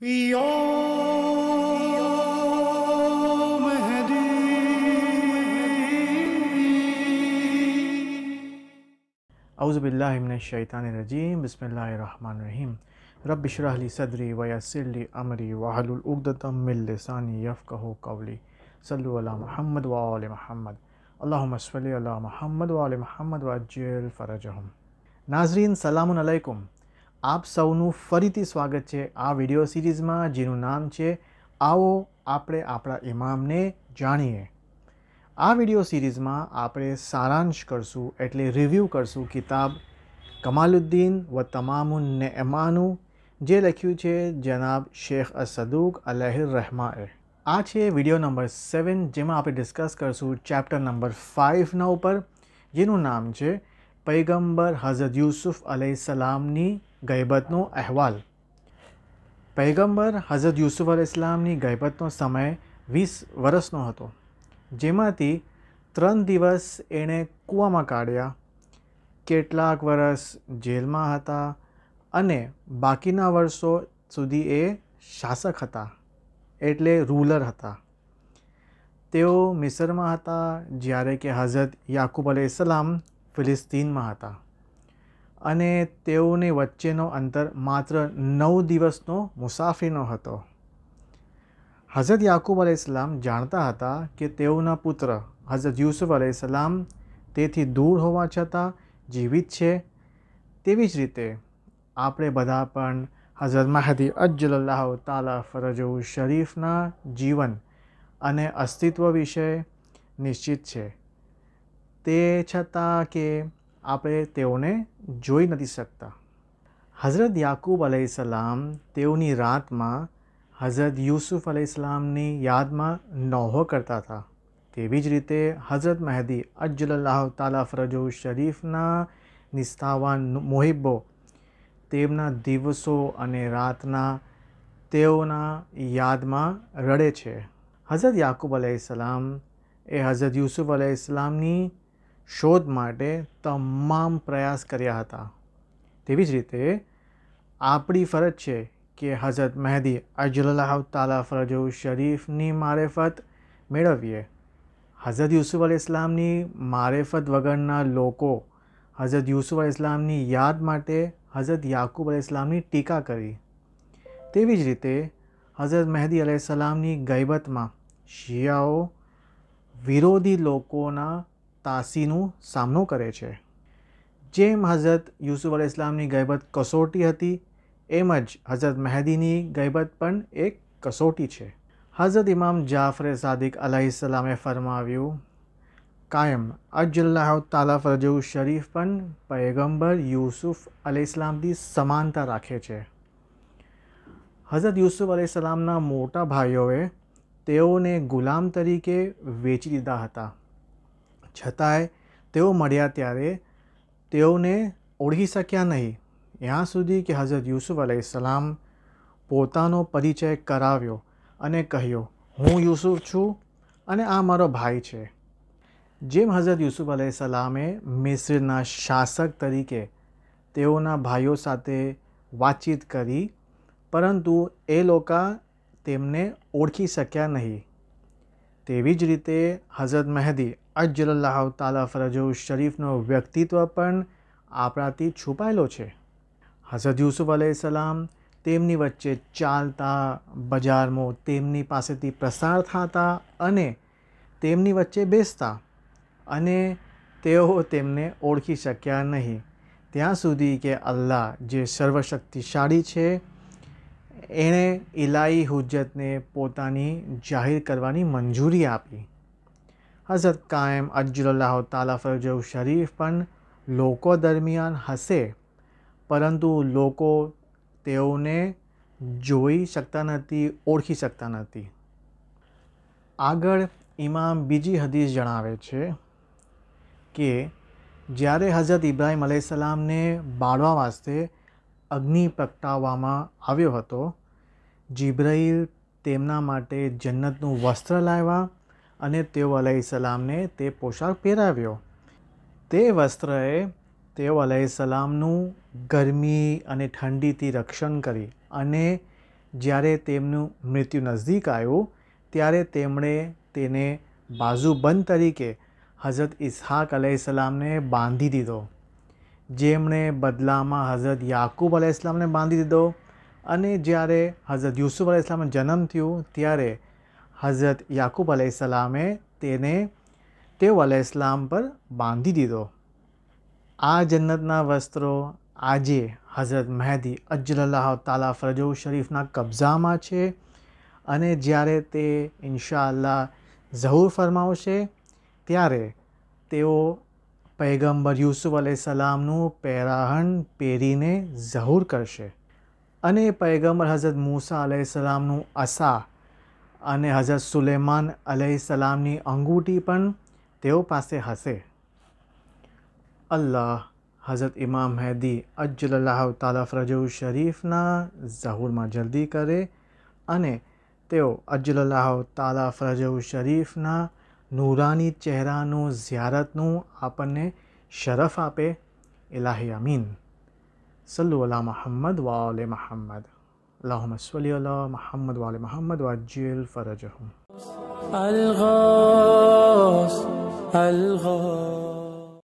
اعوذ باللہ من الشیطان الرجیم بسم اللہ الرحمن الرحیم رب لی صدری ویسر لی امری من لسانی ویام قولی صلی علی محمد محمد اللہم علی محمد محمد وج فرجہم ناظرین سلام علیکم આપ સૌનું ફરીથી સ્વાગત છે આ વિડિયો સિરીઝમાં જેનું નામ છે આવો આપણે આપણા ઇમામને જાણીએ આ વિડિયો સિરીઝમાં આપણે સારાંશ કરશું એટલે રિવ્યૂ કરશું કિતાબ કમાલુદ્દીન વ તમામુન ને એમાનું જે લખ્યું છે જનાબ શેખ અસદુક અલહિર રહેમાએ આ છે વિડિયો નંબર સેવન જેમાં આપણે ડિસ્કસ કરશું ચેપ્ટર નંબર ફાઇવના ઉપર જેનું નામ છે પૈગંબર હઝરત યુસુફ અલૈહિસલામની ગૈબતનો અહેવાલ પૈગંબર હઝરત યુસુફ અલૈહિસ્લામની ગૈબતનો સમય વીસ વર્ષનો હતો જેમાંથી ત્રણ દિવસ એણે કૂવામાં કાઢ્યા કેટલાક વર્ષ જેલમાં હતા અને બાકીના વર્ષો સુધી એ શાસક હતા એટલે રૂલર હતા તેઓ મિસરમાં હતા જ્યારે કે હઝરત યાકુબ અલૈહિસ્સલામ ફિલિસ્તીનમાં હતા અને તેઓની વચ્ચેનો અંતર માત્ર નવ દિવસનો મુસાફીનો હતો હઝરત યાકુબ અલૈહિસ્લામ જાણતા હતા કે તેઓના પુત્ર હઝરત યુસુફ અલૈહિસ્લામ તેથી દૂર હોવા છતાં જીવિત છે તેવી જ રીતે આપણે બધા પણ હઝરત માહદી અજ્જલ્લાહ તાલા ફરજુ શરીફના જીવન અને અસ્તિત્વ વિશે નિશ્ચિત છે તે છતાં કે આપણે તેઓને જોઈ નથી શકતા હઝરત યાકૂબ અલૈહિસલામ તેઓની રાતમાં હઝરત યુસુફ અલૈહિસલામની યાદમાં નહો કરતા હતા તેવી જ રીતે હઝરત મહેદી અજ્જલ્લાહ તાલા ફરજો શરીફના નિસ્તાવાન મોહિબ્બો તેમના દિવસો અને રાતના તેઓના યાદમાં રડે છે હઝરત યાકૂબ અલૈહિસલામ એ હઝરત યુસુફ અલૈહિસલામની શોધ માટે તમામ પ્રયાસ કર્યા હતા તેવી જ રીતે આપણી ફરજ છે કે હઝરત મહેદી અજલાહ તાલા ફરજુ શરીફની મારેફત મેળવીએ હઝરત યુસુફ અલ ઇસ્લામની મારેફત વગરના લોકો હઝરત યુસુફ અલ ઇસ્લામની યાદ માટે હઝરત યાકુબ અલ ઇસ્લામની ટીકા કરી તેવી જ રીતે હઝરત મહેદી સલામની ગૈબતમાં શિયાઓ વિરોધી લોકોના તાસીનું સામનો કરે છે જેમ હઝરત યુસુફ અલ ઇસ્લામની ગયબત કસોટી હતી એમ જ હઝરત મહેદીની ગયબત પણ એક કસોટી છે હઝરત ઇમામ જાફર સાદિક અલાહિસલામે ફરમાવ્યું કાયમ અજલ્લાહ તાલા ફરજુ શરીફ પણ પૈગંબર યુસુફ અલૈહિસ્લામથી સમાનતા રાખે છે હઝરત યુસુફ અલૈહિસ્લામના મોટા ભાઈઓએ તેઓને ગુલામ તરીકે વેચી દીધા હતા છતાંય તેઓ મળ્યા ત્યારે તેઓને ઓળખી શક્યા નહીં ત્યાં સુધી કે હઝરત યુસુફ સલામ પોતાનો પરિચય કરાવ્યો અને કહ્યો હું યુસુફ છું અને આ મારો ભાઈ છે જેમ હઝરત યુસુફ સલામે મિસ્રના શાસક તરીકે તેઓના ભાઈઓ સાથે વાતચીત કરી પરંતુ એ લોકો તેમને ઓળખી શક્યા નહીં તેવી જ રીતે હઝરત મહેદી અજલ્લાહ તાલા ફરજુ શરીફનો વ્યક્તિત્વ પણ આપણાથી છુપાયેલો છે હઝરત યુસુફ સલામ તેમની વચ્ચે ચાલતા બજારમાં તેમની પાસેથી પ્રસાર થતા અને તેમની વચ્ચે બેસતા અને તેઓ તેમને ઓળખી શક્યા નહીં ત્યાં સુધી કે અલ્લાહ જે સર્વશક્તિશાળી છે એણે ઇલાઈ હુજ્જતને પોતાની જાહેર કરવાની મંજૂરી આપી હઝરત કાયમ અજ્જુલ્લાહ તાલા ફરજવ શરીફ પણ લોકો દરમિયાન હશે પરંતુ લોકો તેઓને જોઈ શકતા નથી ઓળખી શકતા નથી આગળ ઇમામ બીજી હદીસ જણાવે છે કે જ્યારે હઝરત ઇબ્રાહિમ અલૈહિસલામને બાળવા વાસ્તે અગ્નિ પ્રગટાવવામાં આવ્યો હતો જિબ્રાઈલ તેમના માટે જન્નતનું વસ્ત્ર લાવ્યા અને તેઓ અલહીસલામને તે પોશાક પહેરાવ્યો તે વસ્ત્રએ તેઓ અલહીસલામનું ગરમી અને ઠંડીથી રક્ષણ કરી અને જ્યારે તેમનું મૃત્યુ નજદીક આવ્યું ત્યારે તેમણે તેને બાજુબંધ તરીકે હઝરત ઇસહાક અલહીસલામને બાંધી દીધો જેમણે બદલામાં હઝરત યાકુબ અલહીસલામને બાંધી દીધો અને જ્યારે હઝરત યુસુફ અલહીસલામનો જન્મ થયું ત્યારે હઝરત યાકુબ અલૈહિસ્સલામે તેને તેઓ અલૈહિસ્લામ પર બાંધી દીધો આ જન્નતના વસ્ત્રો આજે હઝરત મહેદી અજ્જલ્લાહ તાલા ફરજો શરીફના કબજામાં છે અને જ્યારે તે ઇન્શાઅલ્લાહ ઝહૂર ફરમાવશે ત્યારે તેઓ પૈગંબર યુસુફ સલામનું પહેરાહણ પહેરીને ઝહૂર કરશે અને પૈગંબર હઝરત મૂસા સલામનું અસા اِن حضرت سلمان علیہ سلام کی انگوٹھی پنو پاسے ہسے اللہ حضرت امام حیدی اجز اللہؤ تعالا فرض اشریفنا ظہور میں جلدی کرے اجز اللہؤ تعالا فرضؤ شریفنا نوران چہرہ زیارت ناپنے شرف آے اللہ امین سلو اللہ محمد واؤل محمد اللهم صل على محمد وعلى محمد وعجل فرجهم الغاص الغاص